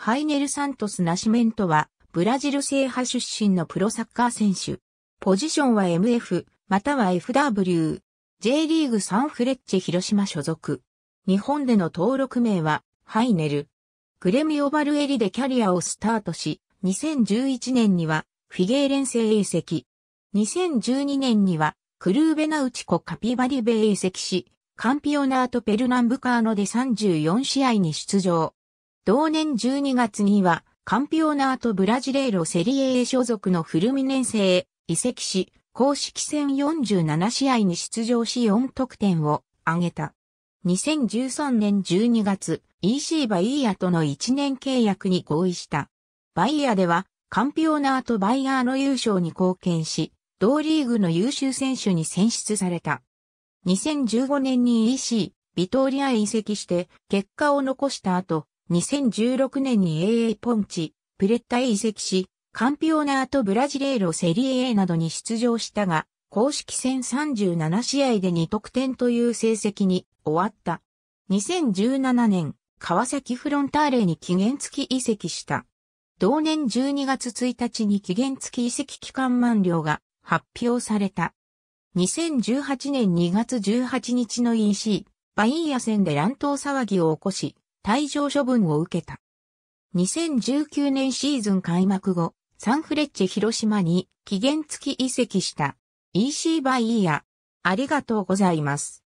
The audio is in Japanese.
ハイネル・サントス・ナシメントは、ブラジル制覇出身のプロサッカー選手。ポジションは MF、または FW。J リーグサンフレッチェ広島所属。日本での登録名は、ハイネル。グレミオ・バルエリでキャリアをスタートし、2011年には、フィゲーレンセへ移籍。2012年には、クルーベナウチコ・カピバリベへ移籍し、カンピオナート・ペルナンブカーノで34試合に出場。同年12月には、カンピオナートブラジレーロセリエ A 所属のフルミネンセへ移籍し、公式戦47試合に出場し4得点を挙げた。2013年12月、EC バイヤとの1年契約に合意した。バイヤでは、カンピオナートバイヤーの優勝に貢献し、同リーグの優秀選手に選出された。2015年に EC、ビトーリアへ移籍して、結果を残した後、2016年に AA ポンチ、プレッタへ移籍し、カンピオナートブラジレーロセリエ A などに出場したが、公式戦37試合で2得点という成績に終わった。2017年、川崎フロンターレに期限付き移籍した。同年12月1日に期限付き移籍期間満了が発表された。2018年2月18日の EC、バインヤ戦で乱闘騒ぎを起こし、退場処分を受けた。2019年シーズン開幕後、サンフレッチェ広島に期限付き移籍した EC バイイヤ。ありがとうございます。